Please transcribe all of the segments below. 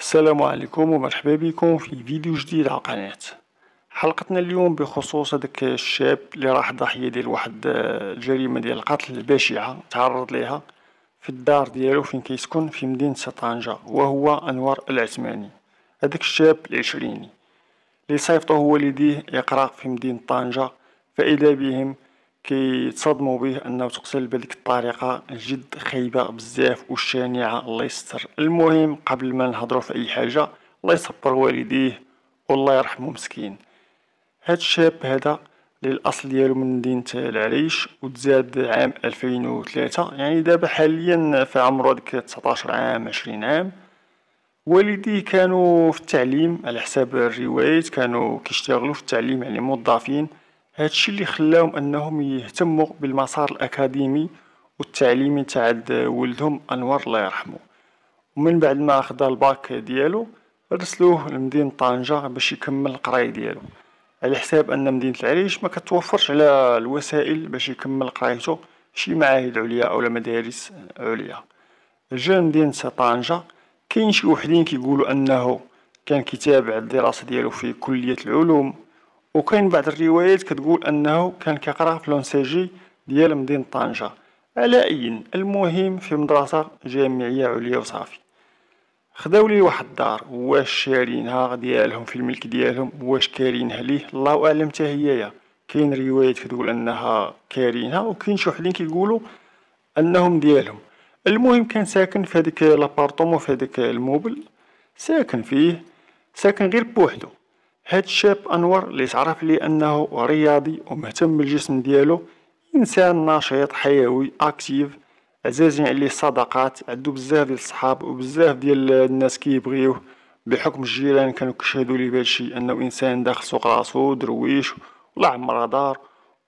السلام عليكم ومرحبا بكم في فيديو جديد على القناة حلقتنا اليوم بخصوص هذاك الشاب اللي راح ضحية ديال واحد الجريمة آه، ديال القتل البشعة تعرض ليها في الدار ديالو فين كيسكن في مدينة طنجة وهو أنور العثماني هذاك الشاب العشريني اللي صيفطه والديه يقرا في مدينة طنجة فإذا بهم كيتصدموا به انه تقتل بهذيك الطريقه جد خايبه بزاف وشنيعه الله يستر المهم قبل ما نهضروا في اي حاجه الله يصبر والديه والله يرحمه مسكين هاد الشاب هذا للاصل ديالو من مدينه العريش وتزاد عام 2003 يعني دابا حاليا في عمره ديك 19 عام 20 عام والديه كانوا في التعليم على حساب الروايات كانوا كيشتغلوا في التعليم يعني موظفين هادشي اللي خلاهم انهم يهتمو بالمسار الاكاديمي و التعليمي تاع ولدهم انور الله يرحمو ومن بعد ما خدا الباك ديالو رسلوه لمدينة طنجة باش يكمل القراية ديالو على حساب ان مدينة العريش مكتوفرش على الوسائل باش يكمل قرايتو شي معاهد عليا او مدارس عليا جا لمدينة طنجة كاين شي وحدين كيقولو انه كان كيتابع الدراسة ديالو في كلية العلوم وكاين بعض الروايات كتقول انه كان كيقرا في لونسيجي ديال مدينة طنجة على اين المهم في مدرسة جامعية عليا وصافي خداو لي واحد الدار واش شارينها ديالهم في الملك ديالهم واش كارينها ليه الله اعلم حتى هي كاين روايات كتقول انها كارينها وكاين شي وحدين كيقولوا انهم ديالهم المهم كان ساكن في هذيك لابارطومون في هذيك الموبل ساكن فيه ساكن غير بوحدو هاد الشاب انور اللي تعرف لي انه رياضي ومهتم بالجسم ديالو انسان نشيط حيوي اكتيف عزازين عليه الصداقات عندو بزاف ديال الصحاب وبزاف ديال الناس كيبغيوه بحكم الجيران كانوا كيشهدوا لي بهادشي انه انسان داخل سوق راسو درويش ولا عمره دار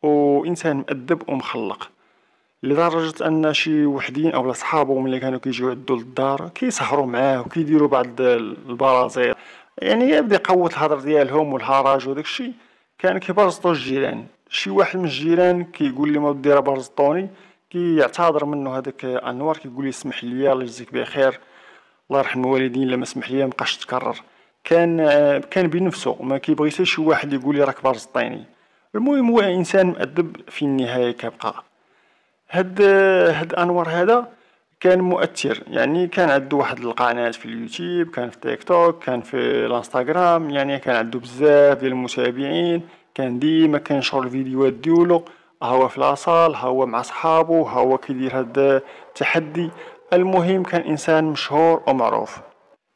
وانسان مؤدب ومخلق لدرجة أن شي وحدين أو صحابهم اللي كانوا كيجيو عندو للدار كيسهروا معاه وكيديروا بعض البرازيل يعني بدي قوة الهضر ديالهم والهراج وداك الشيء كان كيبرزطو الجيران شي واحد من الجيران كيقول لي ما ودي راه برزطوني كيعتذر منه هذاك انوار كيقول لي اسمح لي الله يجزيك بخير الله يرحم الوالدين لا ما سمح لي بقاش تكرر كان كان بنفسه ما كيبغيش حتى شي واحد يقول لي راك برزطيني المهم هو انسان مؤدب في النهايه كيبقى هاد هاد انوار هذا كان مؤثر يعني كان عنده واحد القناة في اليوتيوب كان في تيك توك كان في الانستغرام يعني كان عنده بزاف ديال المتابعين كان ديما كينشر الفيديوهات ديالو هو في لاصال هو مع صحابو هو كيدير هاد التحدي المهم كان انسان مشهور ومعروف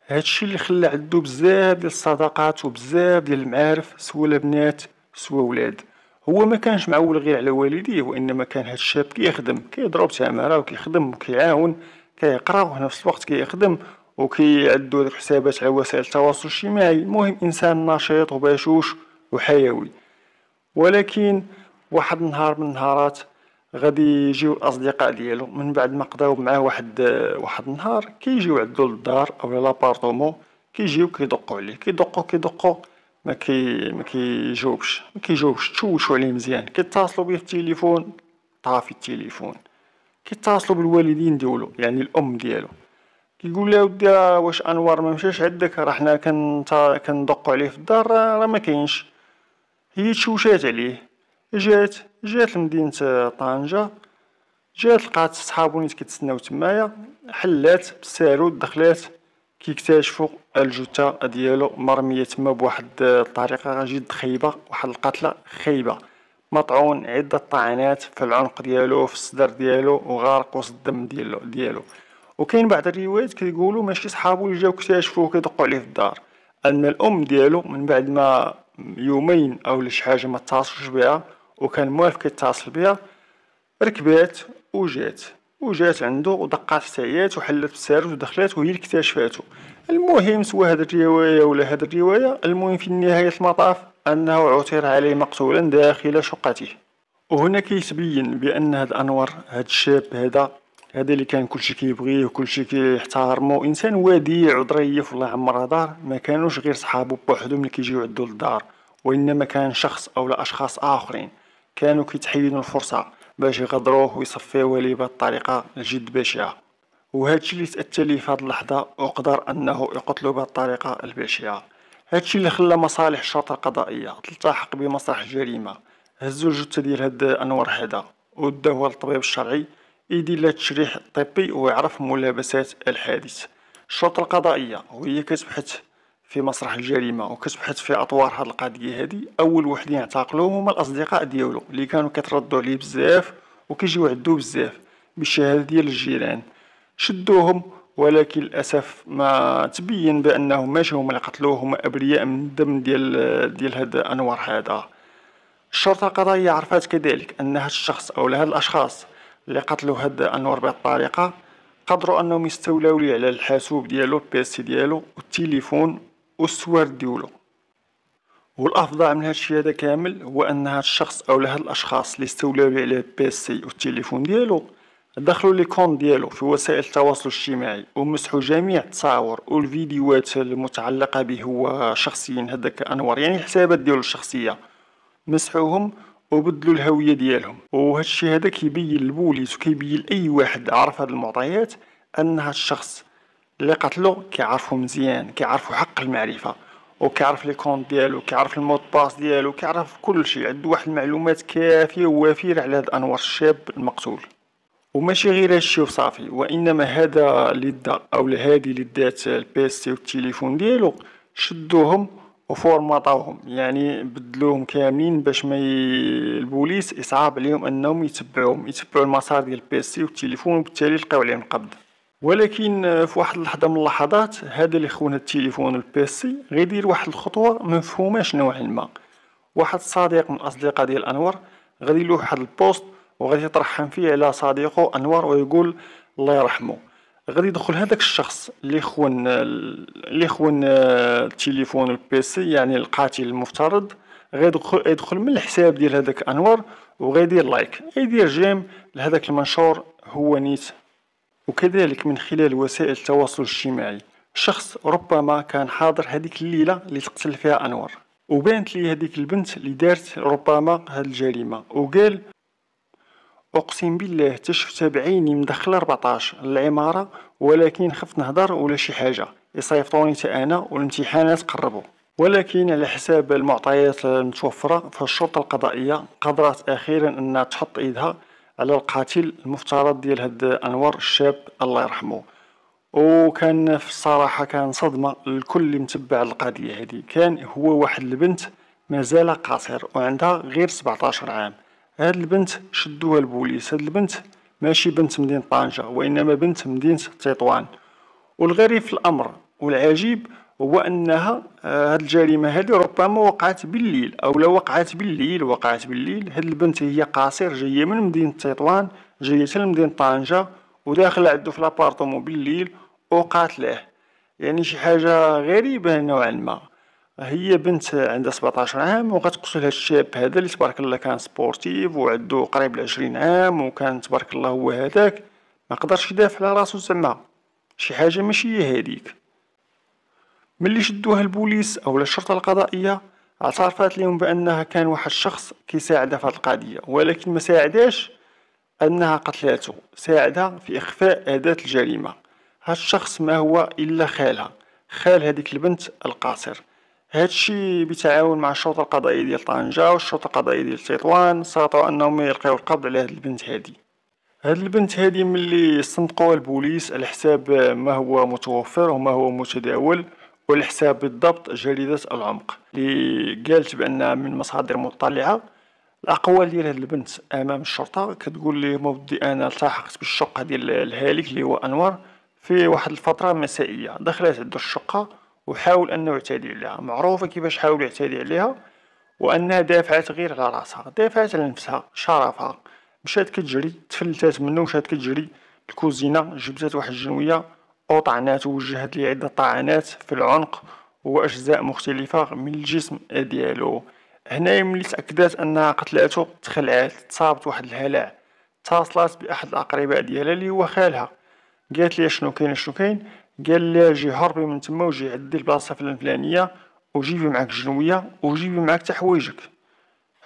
هادشي اللي خلى عندو بزاف ديال الصداقات وبزاف ديال المعارف سوا البنات سوا ولاد هو ما كانش معول غير على والديه وانما كان هاد الشاب كيخدم كيضرب تعمره وكيخدم وكيعاون كيقرا وفي نفس الوقت كيخدم وكيعدو حسابات على وسائل التواصل الاجتماعي المهم انسان نشيط وباشوش وحيوي ولكن واحد النهار من النهارات غادي يجيو الاصدقاء ديالو من بعد ما قضاو معاه واحد واحد النهار كيجيو عندو للدار او لابارطومون كيجيو كيدقوا عليه كيدقوا كيدقوا ما كي ما كيجاوبش ما كيجاوبش تشوشوا عليه مزيان كيتصلوا بيه في التليفون طافي التليفون كيتصلوا بالوالدين ديالو يعني الام ديالو كيقول لها ودي واش انوار ما مشاش عندك راه حنا كندقوا عليه في الدار راه ما كاينش هي تشوشات عليه جات جات لمدينه طنجه جات لقات صحابو نيت كيتسناو تمايا حلات بالسارود دخلات كيكتشفوا الجثه ديالو مرميه تما بواحد الطريقه جد خيبة واحد القتله خيبة مطعون عده طعنات في العنق ديالو في الصدر ديالو وغارق وسط الدم ديالو ديالو وكاين بعض الروايات كيقولوا ماشي صحابو اللي جاو اكتشفوه كيدقوا عليه في الدار ان الام ديالو من بعد ما يومين او شي حاجه ما اتصلش بها وكان موالف كيتصل بها ركبات وجات وجات عنده ودقات التعيات وحلت بالسارت ودخلات وهي اللي المهم سوا هاد الروايه ولا هاد الروايه المهم في نهايه المطاف انه عثر عليه مقتولا داخل شقته وهنا كيتبين بان هاد انور هاد الشاب هذا هذا اللي كان كلشي كيبغيه وكلشي كيحترمه انسان وديع وظريف والله عمر دار ما كانوش غير صحابو بوحدهم اللي كيجيو عندو للدار وانما كان شخص او لا اشخاص اخرين كانوا كيتحيدوا الفرصه باش يغدروه ويصفيوه ليه بهذه الطريقه الجد بشعه وهادشي اللي تاتى ليه في هذه اللحظه وقدر انه يقتلو بهذه الطريقه البشعه هادشي اللي خلى مصالح الشرطه القضائيه تلتحق بمسرح الجريمه هزو الجثه ديال هاد انور حدا وداوها للطبيب الشرعي يدير لها التشريح الطبي ويعرف ملابسات الحادث الشرطه القضائيه وهي كتبحث في مسرح الجريمه وكتبحث في اطوار هاد القضيه هادي اول وحدين اعتقلوه هما الاصدقاء ديالو اللي كانوا كتردوا عليه بزاف وكيجيو عندو بزاف بالشهاده ديال الجيران شدوهم ولكن للاسف ما تبين بانهم ماشي هما اللي قتلوه هما ابرياء من الدم ديال ديال هاد انوار هذا الشرطه القضائيه عرفات كذلك ان هاد الشخص او هاد الاشخاص اللي قتلوا هاد انوار بهاد الطريقه قدروا انهم يستولاو ليه على الحاسوب ديالو البيسي ديالو والتليفون والسوار ديولو والافضل من الشيء هذا كامل هو ان هاد الشخص او هاد الاشخاص اللي استولوا على البيسي والتليفون ديالو دخلوا لي كون ديالو في وسائل التواصل الاجتماعي ومسحوا جميع التصاور والفيديوهات المتعلقه به هو شخصيا هذاك انور يعني الحسابات ديالو الشخصيه مسحوهم وبدلوا الهويه ديالهم الشيء هذا كيبين البوليس وكيبين لاي واحد عرف هاد المعطيات ان هاد الشخص اللي قتلو كيعرفو مزيان كيعرفو حق المعرفه وكيعرف لي كونت ديالو كيعرف المود باس ديالو كيعرف كلشي عنده واحد المعلومات كافيه ووافيره على هاد انور الشاب المقتول وماشي غير هادشي وصافي وانما هذا لدا او هادي لدات البيسي والتليفون ديالو شدوهم وفورماطاوهم يعني بدلوهم كاملين باش ما البوليس يصعب عليهم انهم يتبعوهم يتبعوا المسار ديال البيسي والتليفون وبالتالي لقاو عليهم القبض ولكن آه، في واحد اللحظه من اللحظات هذا اللي خون التليفون البيسي غيدير واحد الخطوه مفهوماش نوعا ما واحد صديق من الاصدقاء ديال انور غادي يلوح واحد البوست وغادي يترحم فيه على صديقه انور ويقول الله يرحمه غادي يدخل هذاك الشخص اللي خون اللي خون آه، التليفون البيسي يعني القاتل المفترض غيدخل يدخل من الحساب ديال هذاك انور وغيدير لايك يدير جيم لهذاك المنشور هو نيت وكذلك من خلال وسائل التواصل الاجتماعي شخص ربما كان حاضر هذيك الليلة اللي تقتل فيها أنور وبانت لي هذيك البنت اللي دارت ربما هاد الجريمة وقال أقسم بالله تشفت بعيني مدخلة 14 العمارة ولكن خفت نهضر ولا شي حاجة يصيفطوني تا أنا والامتحانات قربوا ولكن على حساب المعطيات المتوفرة فالشرطة القضائية قدرت أخيرا أنها تحط إيدها على القاتل المفترض ديال هاد انور الشاب الله يرحمه وكان في الصراحة كان صدمة لكل اللي متبع القضية هذه كان هو واحد البنت مازال قاصر وعندها غير 17 عام هاد البنت شدوها البوليس هاد البنت ماشي بنت مدينة طنجة وإنما بنت مدينة تطوان والغريب في الأمر والعجيب هو انها آه، هاد الجريمه هذه ربما وقعت بالليل او لو وقعت بالليل وقعت بالليل هاد البنت هي قاصر جايه من مدينه تطوان جايه مدينه طنجه وداخله عندو في لابارطومون بالليل وقاتله يعني شي حاجه غريبه نوعا ما هي بنت عندها 17 عام وغتقتل هاد الشاب هذا اللي تبارك الله كان سبورتيف وعدو قريب ل 20 عام وكان تبارك الله هو هذاك ما قدرش يدافع على راسو تما شي حاجه ماشي هي هذيك ملي شدوها البوليس او الشرطه القضائيه اعترفت لهم بانها كان واحد الشخص كيساعدها في هذه القضيه ولكن ما ساعداش انها قتلته ساعدها في اخفاء اداه الجريمه هاد الشخص ما هو الا خالها خال هذيك البنت القاصر هادشي بتعاون مع الشرطة القضائية ديال طنجة والشرطة القضائية ديال تطوان استطاعوا انهم يلقيو القبض على هاد البنت هادي هاد البنت هادي ملي استنطقوها البوليس على حساب ما هو متوفر وما هو متداول والحساب بالضبط جريدة العمق اللي قالت بأن من مصادر مطلعة الأقوال ديال هاد البنت أمام الشرطة كتقول لي مودي أنا التحقت بالشقة ديال الهالك اللي هو أنور في واحد الفترة مسائية دخلت عندو الشقة وحاول أنه يعتدي عليها معروفة كيفاش حاول يعتدي عليها وأنها دافعت غير على راسها دافعت على نفسها شرفها مشات كتجري تفلتات منه مشات كتجري الكوزينة جبتات واحد الجنوية أو طعنات وجهت عدة طعنات في العنق وأجزاء مختلفة من الجسم ديالو هنا ملي تأكدت أنها قتلاته تخلعات تصابت واحد الهلع تصلت بأحد الأقرباء ديالها اللي هو خالها قالت لي شنو كاين شنو كاين قال لي جي هربي من تما وجي عدي البلاصة الفلانية وجيبي معاك جنوية وجيبي معاك تحويجك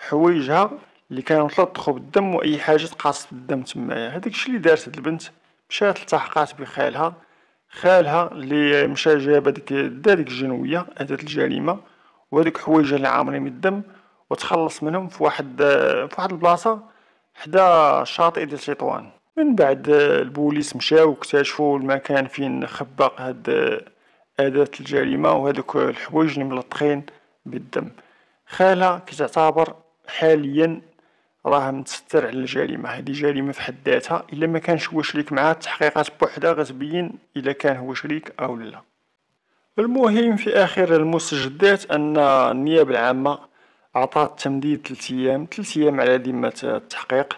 حوايجها اللي كانوا تلطخو بالدم واي حاجه تقاص بالدم تمايا هداك الشي اللي دارت هاد البنت مشات التحقات بخالها خالها اللي مشى جاب هذيك هذيك الجنويه هذه الجريمه وهذوك حوايج اللي عامرين بالدم وتخلص منهم في واحد في واحد البلاصه حدا شاطئ ديال تطوان من بعد البوليس مشاو واكتشفوا المكان فين خباق هاد أداة الجريمة وهذوك الحوايج اللي ملطخين بالدم خالها كتعتبر حاليا راه متستر على الجريمه هذه جريمه في حد ذاتها الا ما كانش هو شريك معاه التحقيقات بوحدها غتبين الا كان هو شريك او لا المهم في اخر المستجدات ان النيابه العامه عطات تمديد 3 ايام 3 ايام على ذمه التحقيق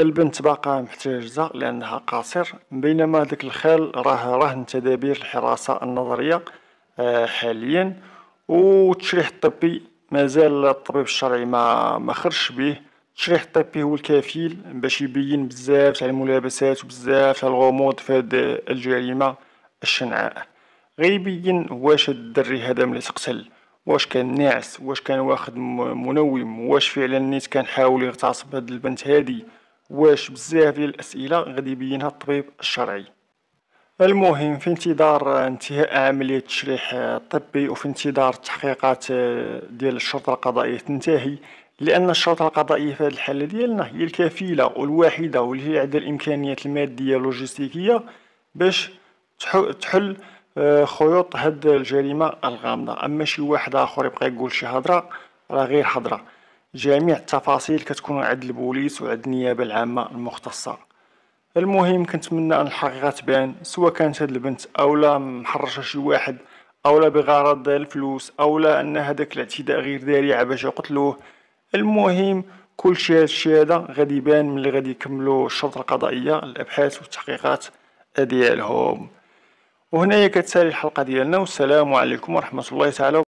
البنت باقا محتجزه لانها قاصر بينما ذاك الخال راه رهن تدابير الحراسه النظريه آه، حاليا والتشريح الطبي مازال الطبيب الشرعي ما ما خرجش به التشريح الطبي هو الكفيل باش يبين بزاف تاع الملابسات وبزاف تاع الغموض في هاد الجريمة الشنعاء غيبين واش هاد الدري هذا ملي تقتل واش كان ناعس واش كان واخد منوم واش فعلا نيت كان حاول يغتصب هاد البنت هادي واش بزاف ديال الاسئله غادي يبينها الطبيب الشرعي المهم في انتظار انتهاء عملية التشريح الطبي وفي انتظار التحقيقات ديال الشرطة القضائية تنتهي لأن الشرطة القضائية في هذه الحالة ديالنا هي الكفيلة والوحيدة واللي هي عندها الإمكانيات المادية اللوجستيكية باش تحل آه، خيوط هاد الجريمة الغامضة أما شي واحد آخر يبقى يقول شي هضرة راه غير هضرة جميع التفاصيل كتكون عند البوليس وعند النيابة العامة المختصة المهم كنتمنى أن الحقيقة تبان سواء كانت هاد البنت اولا محرشة شي واحد اولا بغرض الفلوس اولا أن هذاك الاعتداء غير ذريعة باش يقتلوه المهم كل شيء هادشي هذا غادي يبان ملي غادي يكملوا الشرطه القضائيه الابحاث والتحقيقات ديالهم وهنايا كتسالي الحلقه ديالنا والسلام عليكم ورحمه الله تعالى